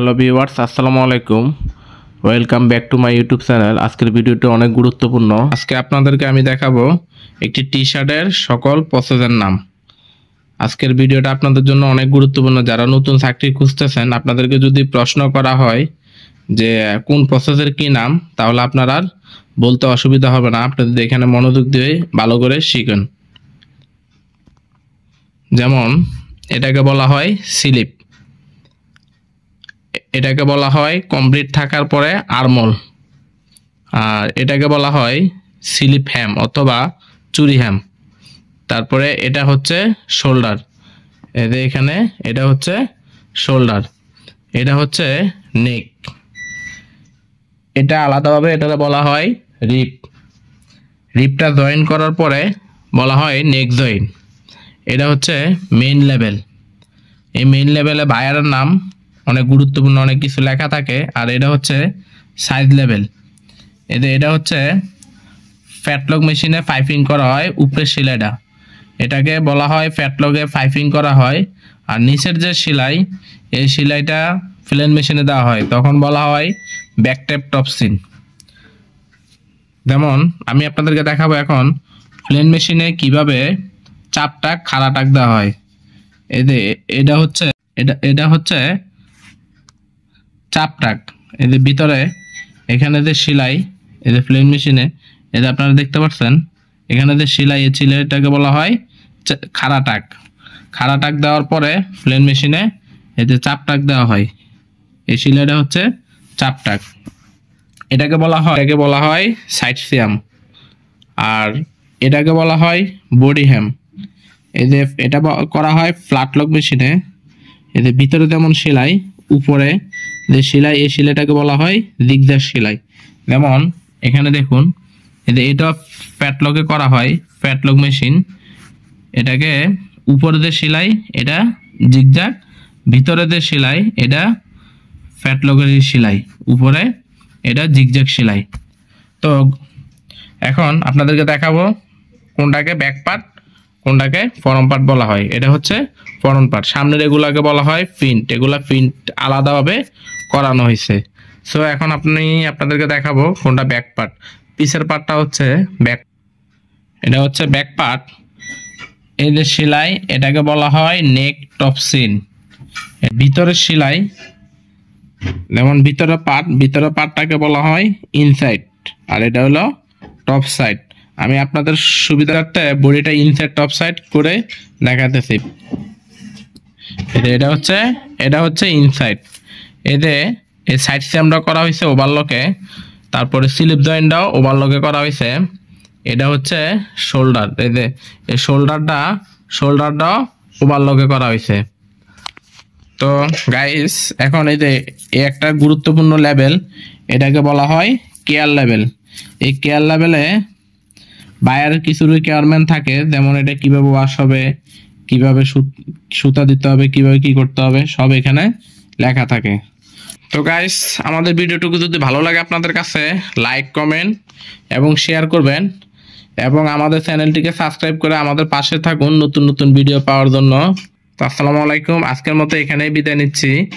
hello viewers আসসালামু আলাইকুম welcome back to my YouTube channel আজকের ভিডিওটি অনেক গুরুত্বপূর্ণ আজকে আপনাদেরকে আমি দেখাবো একটি টি শার্টের সকল প্রসেসের নাম আজকের ভিডিওটা আপনাদের জন্য অনেক গুরুত্বপূর্ণ যারা নতুন চাকরি খুঁজতেছেন আপনাদেরকে যদি প্রশ্ন করা হয় যে কোন প্রসেসের কি নাম তাহলে আপনার আর বলতে অসুবিধা হবে না আপনাদের এখানে মনোযোগ দিয়ে ভালো করে শিখুন যেমন এটাকে বলা হয় স্লিপ এটাকে বলা হয় কমপ্লিট থাকার পরে আরমল আর এটাকে বলা হয় সিলিপ হ্যাম অথবা চুরি হ্যাম তারপরে এটা হচ্ছে শোল্ডার এদের এখানে এটা হচ্ছে শোল্ডার এটা হচ্ছে নেক এটা আলাদাভাবে এটা বলা হয় রিপ রিপটা জয়েন করার পরে বলা হয় নেক জয়েন এটা হচ্ছে মেইন লেভেল এই মেইন লেভেলে বায়ারের নাম অনেক গুরুত্বপূর্ণ অনেক কিছু লেখা থাকে আর এটা হচ্ছে সাইজ লেভেল এদের এটা হচ্ছে ফ্যাটলগ মেশিনে পাইপিং করা হয় উপরের শিলাইটা এটাকে বলা হয় ফ্যাটলগে পাইপিং করা হয় আর নিচের যে সিলাই এই সিলাইটা ফ্লেন মেশিনে দেওয়া হয় তখন বলা হয় ব্যাকটেপ টপসিং যেমন আমি আপনাদেরকে দেখাবো এখন ফ্লেন মেশিনে কিভাবে খাড়া টাক দেওয়া হয় এতে এটা হচ্ছে এটা এটা হচ্ছে চাপটাক এই যে ভিতরে এখানে যে সেলাই এই যে প্লেন মেশিনে এই যে আপনারা দেখতে পাচ্ছেন এখানে যে সেলাই ছিল এটাকে বলা হয় খাড়া টাক খাড়া টাক দেওয়ার পরে প্লেন মেশিনে এতে চাপ টাক দেওয়া হয় এই সেলাইটা হচ্ছে চাপ টাক এটাকে বলা হয় এটাকে বলা হয় সাইড সিয়াম আর এটাকে বলা হয় বডি হ্যাম যে এটা করা হয় ফ্ল্যাট লক মেশিনে এদের ভিতরে যেমন সেলাই উপরে যে শিলাই এই শিলাটাকে বলা হয় দিগদার শিলাই যেমন এখানে দেখুন এটা প্যাটলকে করা হয় প্যাটলক মেশিন এটাকে উপরে যে সেলাই এটা জিগজাগ ভিতরে যে সেলাই এটা প্যাটলকের সেলাই উপরে এটা জিগজাগ সেলাই তো এখন আপনাদেরকে দেখাবো কোনটাকে ব্যাক পার্ট কোনটাকে ফরম পার্ট বলা হয় এটা হচ্ছে ফরম পার্ট সামনের এগুলাকে বলা হয় প্রিন্ট এগুলা প্রিন্ট আলাদাভাবে করানো হয়েছে সো এখন আপনি আপনাদেরকে দেখাবো কোনটা ব্যাক পার্ট পিসের পার্টটা হচ্ছে ব্যাক এটা হচ্ছে ব্যাক পার্ট এই যে সেলাই এটাকে বলা হয় নেক টপসিন ভিতরের সেলাই যেমন ভিতরে পার্ট ভিতরে পার্টটাকে বলা হয় ইনসাইড আর এটা হলো টপ সাইড আমি আপনাদের সুবিধার্থে বডিটা ইনসাইড টপ সাইড করে দেখাতেছি এটা হচ্ছে এটা হচ্ছে ইনসাইড এতে এই সাইড স্ট্যাম্পটা করা হয়েছে ওভারলকে তারপরে স্লিপ জয়েন্টটাও ওভারলকে করা হয়েছে এটা হচ্ছে শোল্ডার এতে এই শোল্ডারটা শোল্ডারটাও ওভারলকে করা হয়েছে তো গাইস এখন এই যে একটা গুরুত্বপূর্ণ লেভেল এটাকে বলা হয় কেয়ার লেভেল এই কেয়ার লেভেলে বায়ার কিছু রিকোয়ারমেন্ট থাকে যেমন এটা কিভাবে ওয়াশ হবে কিভাবে সুতা দিতে হবে কিভাবে কি করতে হবে সব এখানে লেখা থাকে তো গাইস আমাদের ভিডিওটুকু যদি ভালো লাগে আপনাদের কাছে লাইক কমেন্ট এবং শেয়ার করবেন এবং আমাদের চ্যানেলটিকে সাবস্ক্রাইব করে আমাদের পাশে থাকুন নতুন নতুন ভিডিও পাওয়ার জন্য তো আসসালামু আলাইকুম আজকের মতো এখানেই বিদায় নিচ্ছি